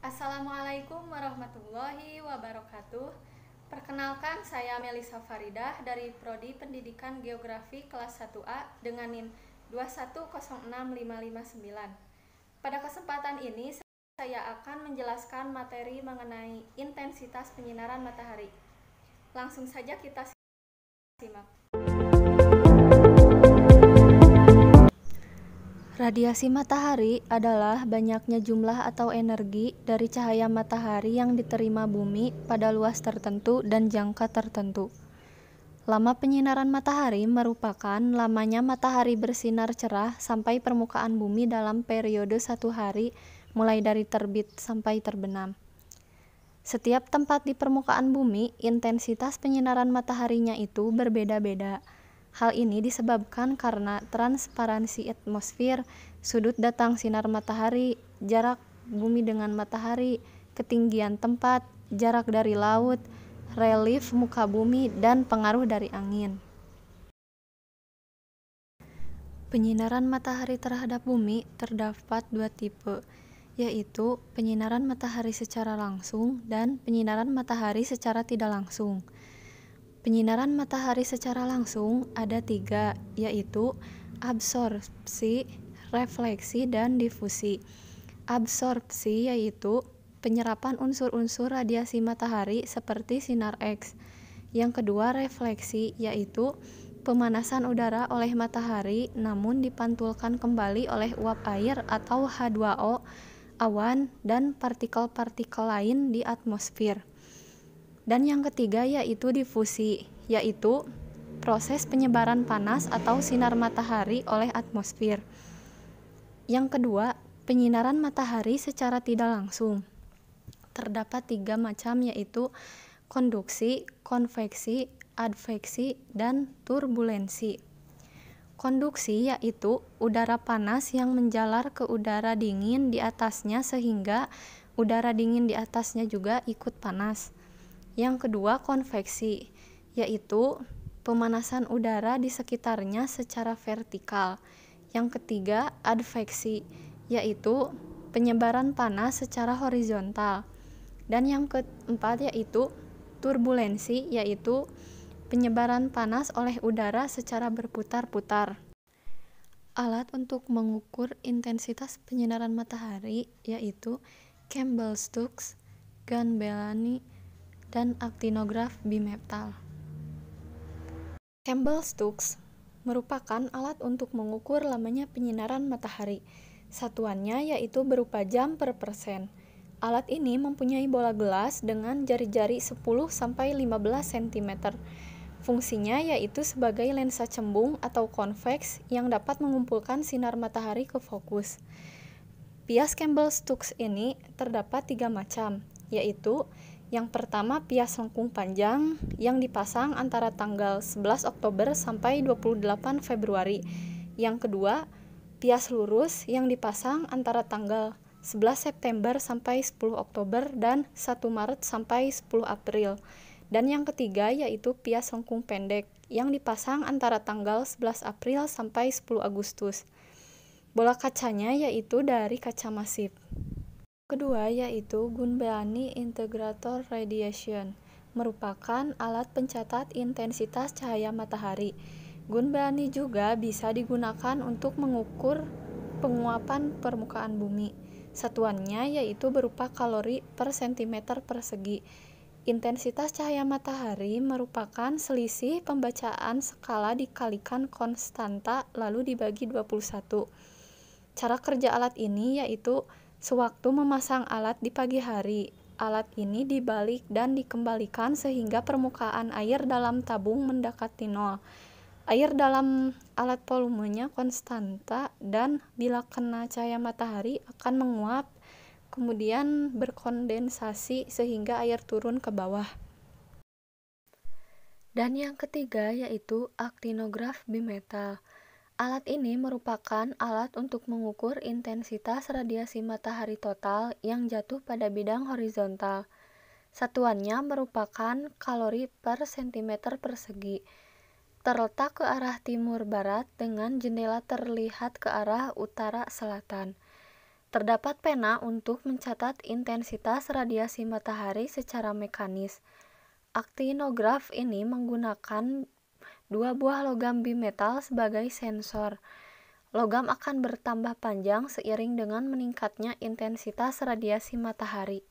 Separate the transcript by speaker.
Speaker 1: Assalamualaikum warahmatullahi wabarakatuh. Perkenalkan saya Melisa Faridah dari Prodi Pendidikan Geografi kelas 1A dengan NIM 2106559. Pada kesempatan ini saya akan menjelaskan materi mengenai intensitas penyinaran matahari. Langsung saja kita simak. Radiasi matahari adalah banyaknya jumlah atau energi dari cahaya matahari yang diterima bumi pada luas tertentu dan jangka tertentu. Lama penyinaran matahari merupakan lamanya matahari bersinar cerah sampai permukaan bumi dalam periode satu hari mulai dari terbit sampai terbenam. Setiap tempat di permukaan bumi, intensitas penyinaran mataharinya itu berbeda-beda. Hal ini disebabkan karena transparansi atmosfer, sudut datang sinar matahari, jarak bumi dengan matahari, ketinggian tempat, jarak dari laut, relief muka bumi, dan pengaruh dari angin. Penyinaran matahari terhadap bumi terdapat dua tipe, yaitu penyinaran matahari secara langsung dan penyinaran matahari secara tidak langsung. Penyinaran matahari secara langsung ada tiga, yaitu absorpsi, refleksi, dan difusi. Absorpsi yaitu penyerapan unsur-unsur radiasi matahari seperti sinar X. Yang kedua, refleksi yaitu pemanasan udara oleh matahari namun dipantulkan kembali oleh uap air atau H2O, awan, dan partikel-partikel lain di atmosfer. Dan yang ketiga yaitu difusi, yaitu proses penyebaran panas atau sinar matahari oleh atmosfer. Yang kedua, penyinaran matahari secara tidak langsung. Terdapat tiga macam yaitu konduksi, konveksi, adveksi, dan turbulensi. Konduksi yaitu udara panas yang menjalar ke udara dingin di atasnya sehingga udara dingin di atasnya juga ikut panas. Yang kedua, konveksi, yaitu pemanasan udara di sekitarnya secara vertikal. Yang ketiga, adveksi, yaitu penyebaran panas secara horizontal. Dan yang keempat yaitu turbulensi, yaitu penyebaran panas oleh udara secara berputar-putar. Alat untuk mengukur intensitas penyinaran matahari yaitu Campbell-Stokes, Bellani, dan aktinograf bimetal. Campbell Stokes merupakan alat untuk mengukur lamanya penyinaran matahari. Satuannya yaitu berupa jam per persen. Alat ini mempunyai bola gelas dengan jari-jari 10 sampai 15 cm. Fungsinya yaitu sebagai lensa cembung atau convex yang dapat mengumpulkan sinar matahari ke fokus. Bias Campbell-Stokes ini terdapat tiga macam, yaitu yang pertama, pias lengkung panjang yang dipasang antara tanggal 11 Oktober sampai 28 Februari. Yang kedua, pias lurus yang dipasang antara tanggal 11 September sampai 10 Oktober dan 1 Maret sampai 10 April. Dan yang ketiga yaitu pias lengkung pendek yang dipasang antara tanggal 11 April sampai 10 Agustus. Bola kacanya yaitu dari kaca masif. Kedua yaitu Gunbeani Integrator Radiation, merupakan alat pencatat intensitas cahaya matahari. Gunbeani juga bisa digunakan untuk mengukur penguapan permukaan bumi. Satuannya yaitu berupa kalori per cm persegi. Intensitas cahaya matahari merupakan selisih pembacaan skala dikalikan konstanta lalu dibagi 21. Cara kerja alat ini yaitu Sewaktu memasang alat di pagi hari, alat ini dibalik dan dikembalikan sehingga permukaan air dalam tabung mendekati nol. Air dalam alat volumenya konstanta dan bila kena cahaya matahari akan menguap, kemudian berkondensasi sehingga air turun ke bawah. Dan yang ketiga yaitu aktinograf bimetal. Alat ini merupakan alat untuk mengukur intensitas radiasi matahari total yang jatuh pada bidang horizontal. Satuannya merupakan kalori per cm persegi. Terletak ke arah timur barat dengan jendela terlihat ke arah utara selatan. Terdapat pena untuk mencatat intensitas radiasi matahari secara mekanis. Aktinograf ini menggunakan Dua buah logam bimetal sebagai sensor. Logam akan bertambah panjang seiring dengan meningkatnya intensitas radiasi matahari.